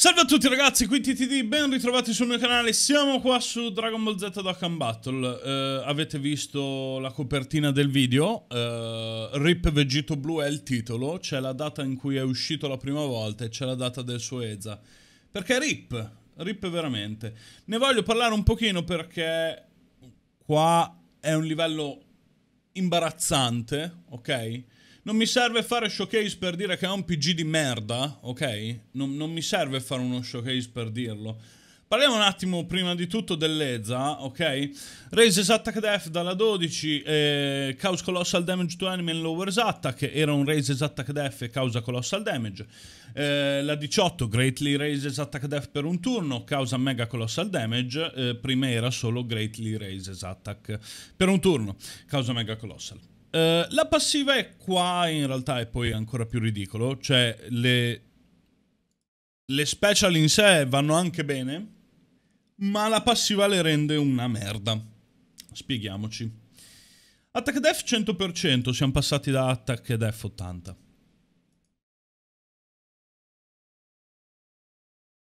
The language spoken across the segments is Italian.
Salve a tutti ragazzi, qui TTD, ben ritrovati sul mio canale, siamo qua su Dragon Ball Z Dokkan Battle eh, Avete visto la copertina del video, eh, Rip Vegeto Blu è il titolo, c'è la data in cui è uscito la prima volta e c'è la data del suo EZA Perché Rip, Rip veramente Ne voglio parlare un pochino perché qua è un livello imbarazzante, ok? Non mi serve fare showcase per dire che è un PG di merda, ok? Non, non mi serve fare uno showcase per dirlo. Parliamo un attimo prima di tutto dell'Eza, ok? Raises Attack Death dalla 12, eh, causa Colossal Damage to Enemy and Lowers Attack, era un Raises Attack Death e causa Colossal Damage. Eh, la 18, Greatly Raises Attack Death per un turno, causa Mega Colossal Damage, eh, prima era solo Greatly Raises Attack per un turno, causa Mega Colossal. Eh, la passiva è qua in realtà è poi ancora più ridicolo, cioè le, le special in sé vanno anche bene, ma la passiva le rende una merda. Spieghiamoci. Attack Def 100%, siamo passati da Attack Def 80.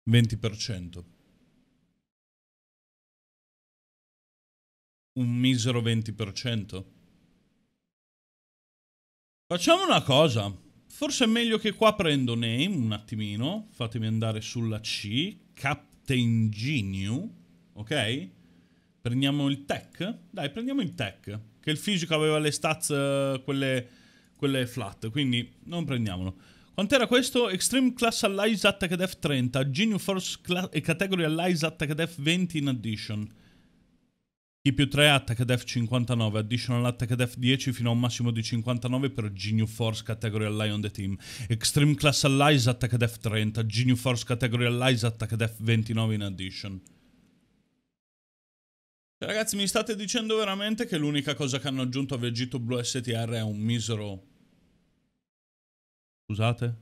20%. Un misero 20%. Facciamo una cosa. Forse è meglio che qua prendo name un attimino. Fatemi andare sulla C. Captain Genu. Ok? Prendiamo il tech. Dai, prendiamo il tech. Che il fisico aveva le stats eh, quelle, quelle flat. Quindi non prendiamolo. Quant'era questo? Extreme Class Allies Attack Def 30. Genu Force Class e Category Allies Attack Def 20 in addition. T più 3 attack def 59, additional attack def 10 fino a un massimo di 59 per Genu Force Category Ally on the team. Extreme Class Allies attack def 30, Genu Force Category Allies attack def 29 in addition. Cioè, ragazzi mi state dicendo veramente che l'unica cosa che hanno aggiunto a Vegito Blue STR è un misero... Scusate?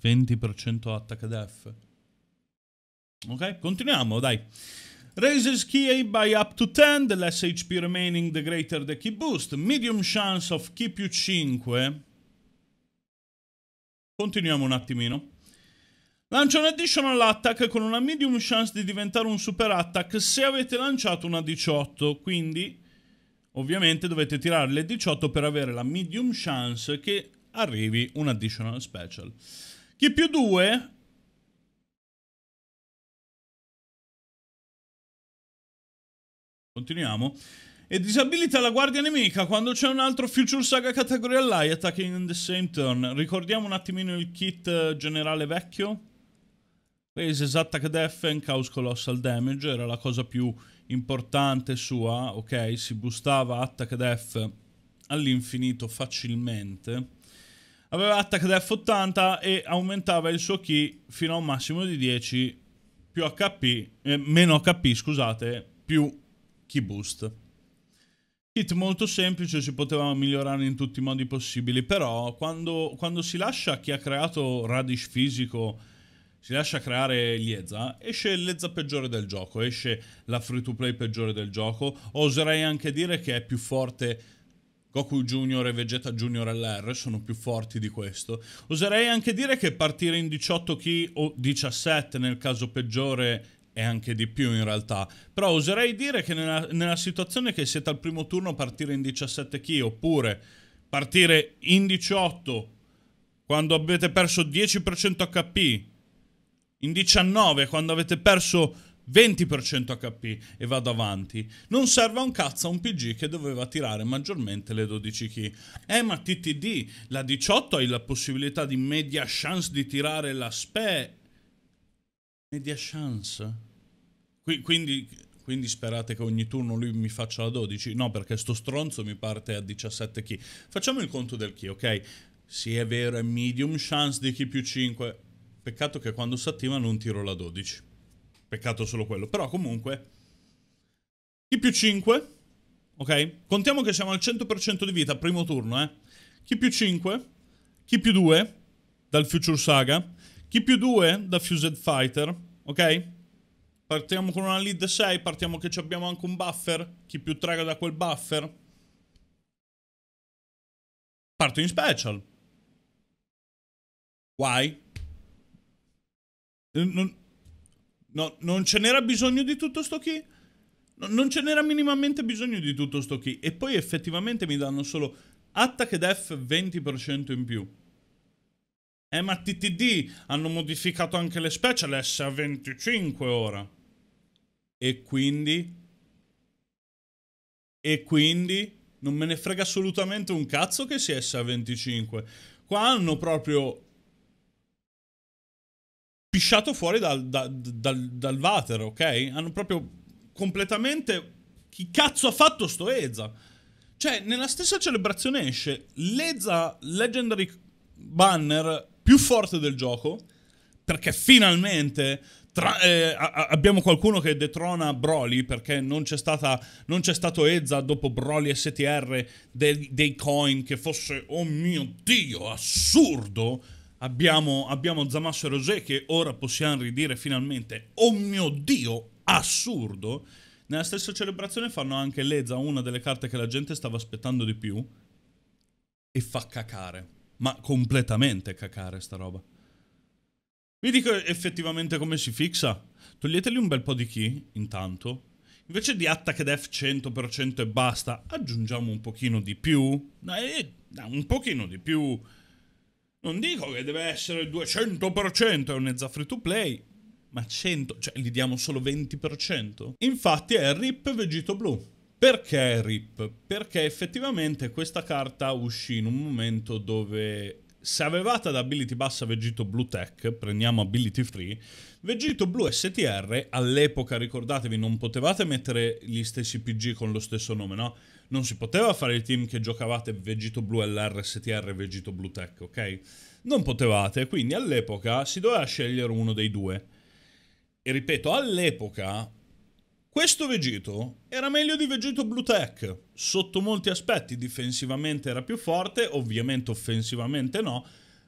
20% attack def. Ok, continuiamo dai. Raises key by up to 10, the less HP remaining, the greater the key boost. Medium chance of key più 5. Continuiamo un attimino. Lancia un additional attack con una medium chance di diventare un super attack se avete lanciato una 18, quindi ovviamente dovete tirare le 18 per avere la medium chance che arrivi un additional special. Chi più 2 Continuiamo. E disabilita la guardia nemica quando c'è un altro Future Saga categoria Lai attacking in the same turn. Ricordiamo un attimino il kit eh, generale vecchio. Raises attack death and cause colossal damage, era la cosa più importante sua, ok? Si boostava attack def all'infinito facilmente. Aveva attack def 80 e aumentava il suo key fino a un massimo di 10 più HP, eh, meno HP, scusate, più boost. Kit molto semplice, si poteva migliorare in tutti i modi possibili, però quando, quando si lascia chi ha creato Radish fisico, si lascia creare Liezza, esce l'Ezza peggiore del gioco, esce la free to play peggiore del gioco, oserei anche dire che è più forte Goku Junior e Vegeta Junior LR sono più forti di questo. Oserei anche dire che partire in 18 key o 17 nel caso peggiore e anche di più in realtà. Però oserei dire che nella, nella situazione che siete al primo turno partire in 17 kg oppure partire in 18 quando avete perso 10% HP, in 19 quando avete perso 20% HP e vado avanti. Non serve a un cazzo a un PG che doveva tirare maggiormente le 12 key. Eh, ma TTD, la 18 hai la possibilità di media chance di tirare la SPE. Media chance? Qui, quindi, quindi, sperate che ogni turno lui mi faccia la 12? No, perché sto stronzo mi parte a 17 chi. Facciamo il conto del chi, ok? Sì, è vero, è medium chance di chi più 5. Peccato che quando si attiva non tiro la 12. Peccato solo quello. Però comunque... Chi più 5... Ok? Contiamo che siamo al 100% di vita, primo turno, eh? Chi più 5? Chi più 2? Dal Future Saga? Chi più 2? Da Fused Fighter? Ok? Partiamo con una lead 6, partiamo che abbiamo anche un buffer. Chi più traga da quel buffer? Parto in special. Why? Non, no, non ce n'era bisogno di tutto sto key? No, non ce n'era minimamente bisogno di tutto sto key. E poi effettivamente mi danno solo attack e def 20% in più. Eh, ma TTD hanno modificato anche le special S a 25 ora. E quindi? E quindi? Non me ne frega assolutamente un cazzo che sia SA25. Qua hanno proprio pisciato fuori dal, dal, dal, dal water, ok? Hanno proprio completamente... Chi cazzo ha fatto sto Eza? Cioè, nella stessa celebrazione esce l'Eza Legendary Banner più forte del gioco, perché finalmente tra, eh, abbiamo qualcuno che detrona Broly perché non c'è, stata, non c'è stato Ezza dopo Broly STR dei, dei coin che fosse, oh mio dio, assurdo. Abbiamo, abbiamo Zamasu e Rosé che ora possiamo ridire finalmente, oh mio dio, assurdo. Nella stessa celebrazione fanno anche l'Ezza, una delle carte che la gente stava aspettando di più, e fa cacare. Ma completamente cacare sta roba. Vi dico effettivamente come si fixa. Toglieteli un bel po' di key, intanto. Invece di attack def 100% e basta, aggiungiamo un pochino di più. Eh, un pochino di più. Non dico che deve essere il 200%, è un Ezza free to play. Ma 100, cioè gli diamo solo 20%. Infatti è RIP Vegito Blu. Perché RIP? Perché effettivamente questa carta uscì in un momento dove se avevate ad ability bassa Vegito Blue Tech, prendiamo ability free, Vegito Blue STR all'epoca, ricordatevi, non potevate mettere gli stessi PG con lo stesso nome, no? Non si poteva fare il team che giocavate Vegito Blue LR STR e Vegito Blue Tech, ok? Non potevate, quindi all'epoca si doveva scegliere uno dei due. E ripeto, all'epoca questo Vegito era meglio di Vegito Blue Tech, sotto molti aspetti difensivamente era più forte, ovviamente offensivamente no,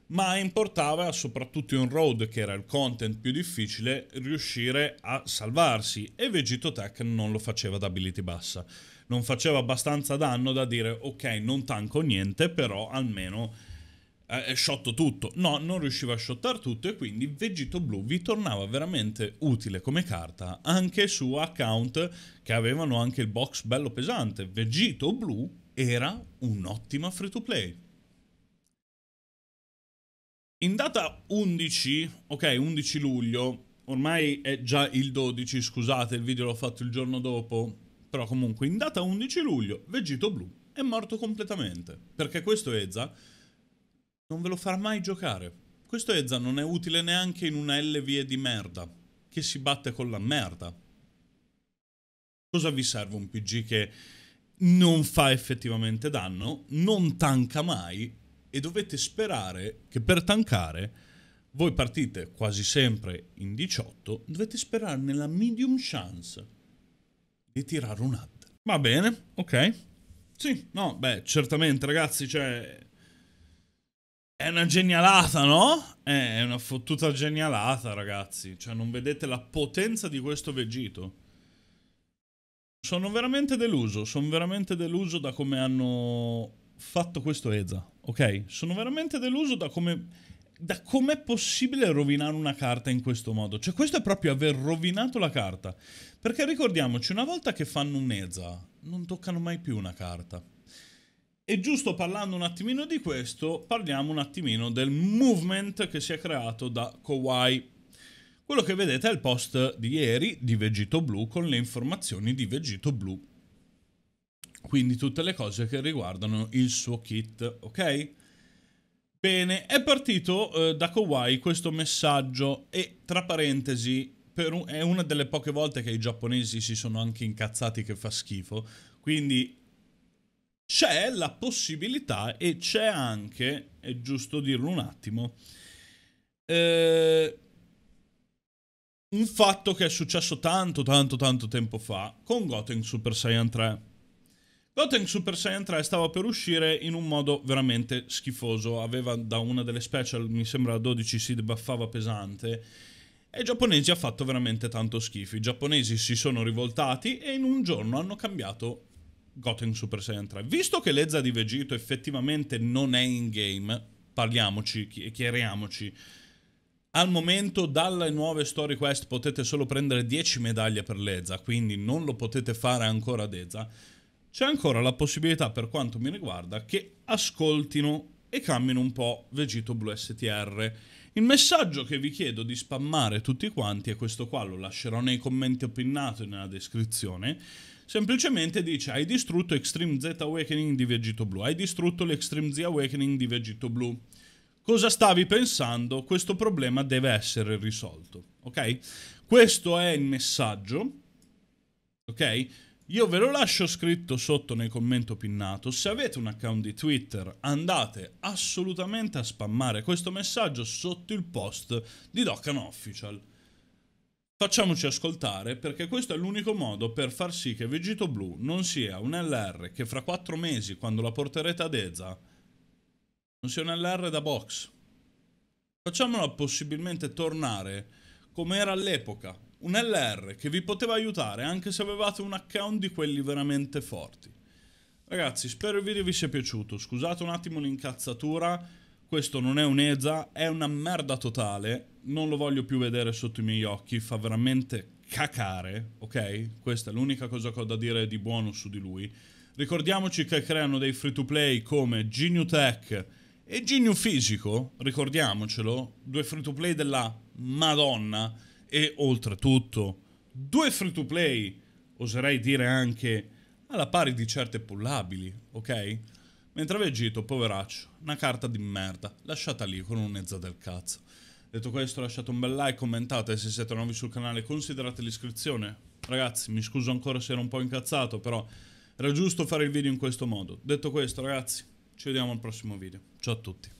ma importava soprattutto in road che era il content più difficile riuscire a salvarsi e Vegito Tech non lo faceva da ability bassa, non faceva abbastanza danno da dire ok non tanco niente però almeno eh, sciotto tutto. No, non riusciva a shottare tutto e quindi Vegito Blu vi tornava veramente utile come carta anche su account che avevano anche il box bello pesante. Vegito Blu era un'ottima free to play. In data 11, ok, 11 luglio, ormai è già il 12, scusate, il video l'ho fatto il giorno dopo, però comunque in data 11 luglio Vegito Blu è morto completamente, perché questo Ezza non ve lo farà mai giocare. Questo Ezza non è utile neanche in una LVE di merda, che si batte con la merda. Cosa vi serve un PG che non fa effettivamente danno, non tanca mai e dovete sperare che per tankare voi partite quasi sempre in 18, dovete sperare nella medium chance di tirare un add. Va bene, ok. Sì, no, beh, certamente ragazzi, cioè è una genialata, no? Eh, è una fottuta genialata, ragazzi. Cioè, non vedete la potenza di questo Vegito. Sono veramente deluso. Sono veramente deluso da come hanno fatto questo Eza. Ok? Sono veramente deluso da come... Da com'è possibile rovinare una carta in questo modo? Cioè, questo è proprio aver rovinato la carta. Perché ricordiamoci, una volta che fanno un Eza, non toccano mai più una carta. E giusto parlando un attimino di questo, parliamo un attimino del movement che si è creato da Kawhi. Quello che vedete è il post di ieri di Vegito Blu con le informazioni di Vegito Blu. Quindi tutte le cose che riguardano il suo kit, ok? Bene, è partito eh, da Kawhi questo messaggio e tra parentesi un, è una delle poche volte che i giapponesi si sono anche incazzati che fa schifo, quindi c'è la possibilità e c'è anche, è giusto dirlo un attimo, eh, un fatto che è successo tanto, tanto, tanto tempo fa con Goten Super Saiyan 3. Goten Super Saiyan 3 stava per uscire in un modo veramente schifoso. Aveva da una delle special, mi sembra 12, si debuffava pesante. E i giapponesi ha fatto veramente tanto schifo. I giapponesi si sono rivoltati e in un giorno hanno cambiato Goten Super Saiyan 3. Visto che l'Ezza di Vegito effettivamente non è in game, parliamoci e chiariamoci. Al momento dalle nuove story quest potete solo prendere 10 medaglie per l'Ezza, quindi non lo potete fare ancora ad Ezza. C'è ancora la possibilità, per quanto mi riguarda, che ascoltino e cammino un po' Vegito Blue STR. Il messaggio che vi chiedo di spammare tutti quanti è questo qua, lo lascerò nei commenti appinnato e nella descrizione semplicemente dice hai distrutto Extreme Z Awakening di Vegito Blu, hai distrutto l'Extreme Z Awakening di Vegito Blu. Cosa stavi pensando? Questo problema deve essere risolto, ok? Questo è il messaggio, ok? Io ve lo lascio scritto sotto nel commento pinnato. Se avete un account di Twitter, andate assolutamente a spammare questo messaggio sotto il post di Dokkan Official. Facciamoci ascoltare perché questo è l'unico modo per far sì che Vegito Blu non sia un LR che fra quattro mesi, quando la porterete ad Ezza, non sia un LR da box. Facciamola possibilmente tornare come era all'epoca, un LR che vi poteva aiutare anche se avevate un account di quelli veramente forti. Ragazzi, spero il video vi sia piaciuto, scusate un attimo l'incazzatura, questo non è un EZA, è una merda totale, non lo voglio più vedere sotto i miei occhi, fa veramente cacare, ok? Questa è l'unica cosa che ho da dire di buono su di lui. Ricordiamoci che creano dei free to play come Genu Tech e Genu Fisico, ricordiamocelo, due free to play della Madonna e oltretutto due free to play, oserei dire anche alla pari di certe pullabili, ok? Mentre Vegito, poveraccio, una carta di merda, lasciata lì con un'ezza del cazzo. Detto questo lasciate un bel like, commentate se siete nuovi sul canale, considerate l'iscrizione. Ragazzi, mi scuso ancora se ero un po' incazzato, però era giusto fare il video in questo modo. Detto questo, ragazzi, ci vediamo al prossimo video. Ciao a tutti.